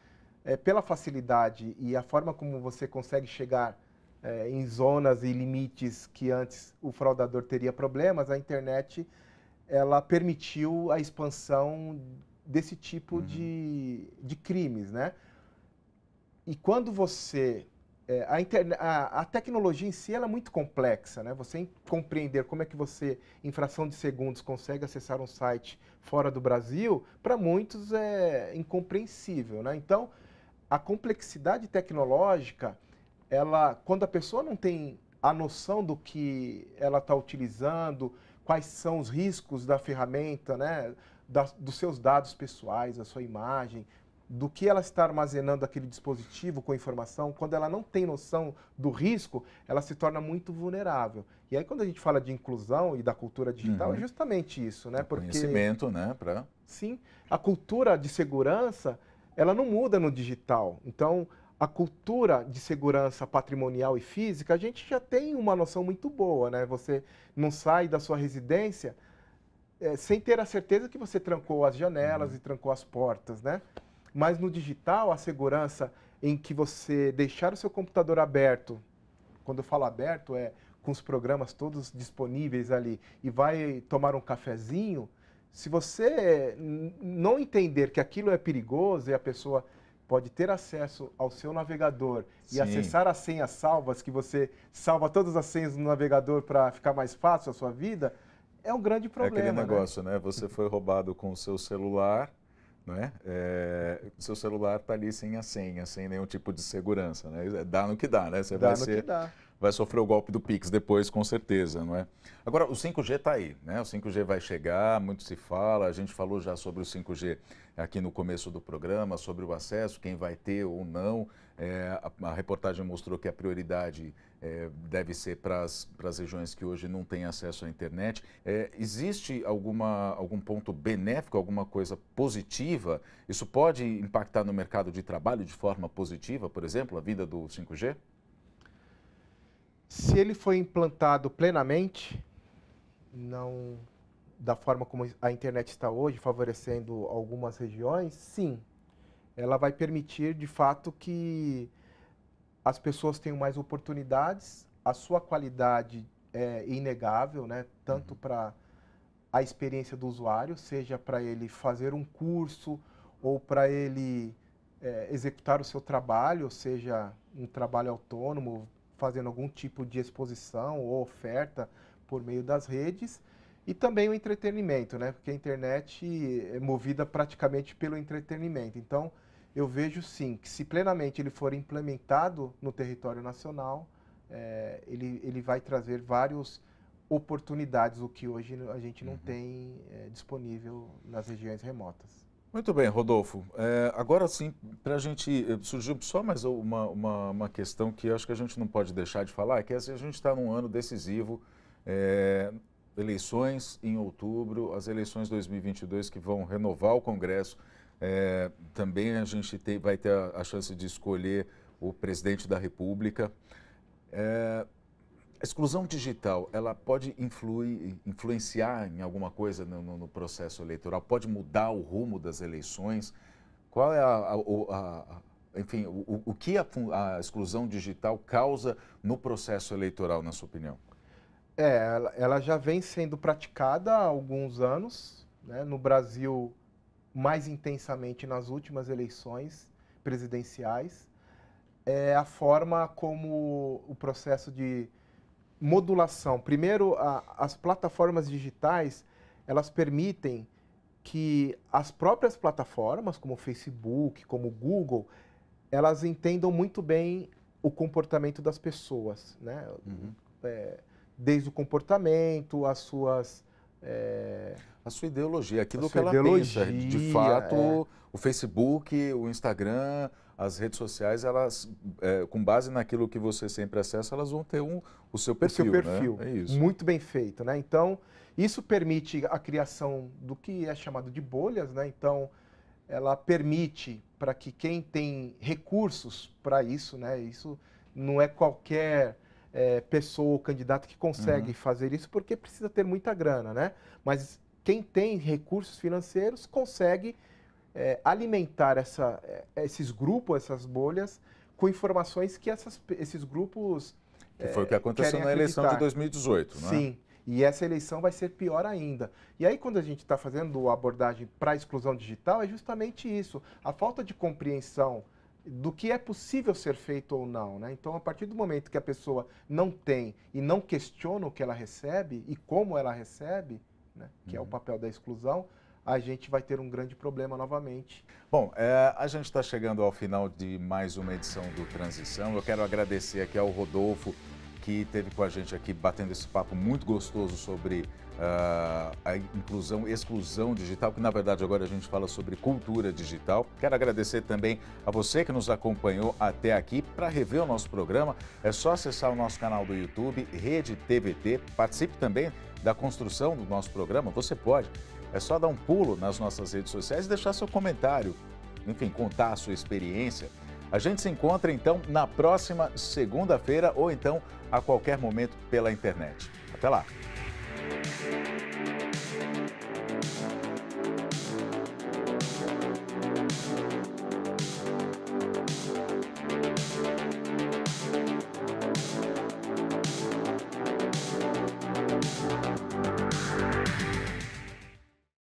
é, pela facilidade e a forma como você consegue chegar é, em zonas e limites que antes o fraudador teria problemas, a internet ela permitiu a expansão desse tipo uhum. de, de crimes, né? E quando você é, a, a, a, tecnologia em si é muito complexa, né? Você compreender como é que você, em fração de segundos, consegue acessar um site fora do Brasil, para muitos é incompreensível, né? Então, a complexidade tecnológica, ela, quando a pessoa não tem a noção do que ela está utilizando, quais são os riscos da ferramenta, né? Da, dos seus dados pessoais, a sua imagem, do que ela está armazenando aquele dispositivo com informação, quando ela não tem noção do risco, ela se torna muito vulnerável. E aí quando a gente fala de inclusão e da cultura digital, é uhum. é justamente isso, né? Porque conhecimento, né, para Sim, a cultura de segurança, ela não muda no digital. Então, a cultura de segurança patrimonial e física, a gente já tem uma noção muito boa, né? Você não sai da sua residência é, sem ter a certeza que você trancou as janelas uhum. e trancou as portas, né? Mas no digital, a segurança em que você deixar o seu computador aberto, quando eu falo aberto, é com os programas todos disponíveis ali, e vai tomar um cafezinho, se você não entender que aquilo é perigoso e a pessoa pode ter acesso ao seu navegador Sim. e acessar as senhas salvas, que você salva todas as senhas no navegador para ficar mais fácil a sua vida, é um grande problema. É aquele né? negócio, né? né? Você foi roubado com o seu celular, né? É, seu celular está ali sem a senha, sem nenhum tipo de segurança, né? Dá no que dá, né? Você dá vai no ser, que dá vai sofrer o golpe do Pix depois, com certeza, não é? Agora, o 5G está aí, né? O 5G vai chegar, muito se fala, a gente falou já sobre o 5G aqui no começo do programa, sobre o acesso, quem vai ter ou não. É, a, a, reportagem mostrou que a prioridade é, deve ser para as regiões que hoje não têm acesso à internet. É, existe alguma, algum ponto benéfico, alguma coisa positiva? Isso pode impactar no mercado de trabalho de forma positiva, por exemplo, a vida do 5G? se ele foi implantado plenamente, não da forma como a internet está hoje, favorecendo algumas regiões, sim, ela vai permitir de fato que as pessoas tenham mais oportunidades, a sua qualidade é inegável, né? tanto uhum. para a experiência do usuário, seja para ele fazer um curso ou para ele é, executar o seu trabalho, ou seja, um trabalho autônomo, fazendo algum tipo de exposição ou oferta por meio das redes. E também o entretenimento, né? Porque a internet é movida praticamente pelo entretenimento. Então, eu vejo sim que se plenamente ele for implementado no território nacional, é, ele, ele vai trazer várias oportunidades, o que hoje a gente não uhum. tem é, disponível nas regiões remotas. Muito bem, Rodolfo. É, agora sim, para a gente. Eh, surgiu só mais uma, uma, uma, questão que acho que a gente não pode deixar de falar, que é se a gente está num ano decisivo, é, eleições em outubro, as eleições 2022 que vão renovar o Congresso. É, também a gente tem, vai ter a, a, chance de escolher o presidente da República. É, a exclusão digital, ela pode influir, influenciar em alguma coisa no, no, no, processo eleitoral? Pode mudar o rumo das eleições? Qual é a, a, a, a enfim, o, o que a, exclusão digital causa no processo eleitoral, na sua opinião? É, ela, ela já vem sendo praticada há alguns anos, né? no Brasil mais intensamente nas últimas eleições presidenciais. É a forma como o processo de modulação. Primeiro, a, as plataformas digitais, elas permitem que as próprias plataformas, como o Facebook, como o Google, elas entendam muito bem o comportamento das pessoas, né? Uhum. É, desde o comportamento, as suas... É... A sua ideologia, aquilo a que ela ideologia, pensa. De fato, é... o Facebook, o Instagram, as redes sociais, elas, é, com base naquilo que você sempre acessa, elas vão ter um, o seu perfil. O seu perfil. Né? É isso. Muito bem feito, né? Então, isso permite a criação do que é chamado de bolhas, né? Então, ela permite para que quem tem recursos para isso, né? Isso não é qualquer é, pessoa ou candidato que consegue uhum. fazer isso porque precisa ter muita grana, né? Mas quem tem recursos financeiros consegue é, alimentar essa, é, esses grupos, essas bolhas, com informações que essas, esses grupos. Que foi o que é, aconteceu na eleição de 2018, né? Sim. E essa eleição vai ser pior ainda. E aí, quando a gente está fazendo abordagem para a exclusão digital, é justamente isso: a falta de compreensão do que é possível ser feito ou não. Né? Então, a partir do momento que a pessoa não tem e não questiona o que ela recebe e como ela recebe, né, que uhum. é o uhum. papel da exclusão, a gente vai ter um grande problema novamente. Bom, é, a gente está chegando ao final de mais uma edição do Transição. Eu quero agradecer aqui ao Rodolfo, que esteve com a gente aqui batendo esse papo muito gostoso sobre uh, a inclusão, exclusão digital, que na verdade agora a gente fala sobre cultura digital. Quero agradecer também a você que nos acompanhou até aqui. Para rever o nosso programa, é só acessar o nosso canal do YouTube, Rede TVT. Participe também da construção do nosso programa, você pode é só dar um pulo nas nossas redes sociais e deixar seu comentário, enfim, contar a sua experiência. A gente se encontra então na próxima segunda-feira ou então a qualquer momento pela internet. Até lá!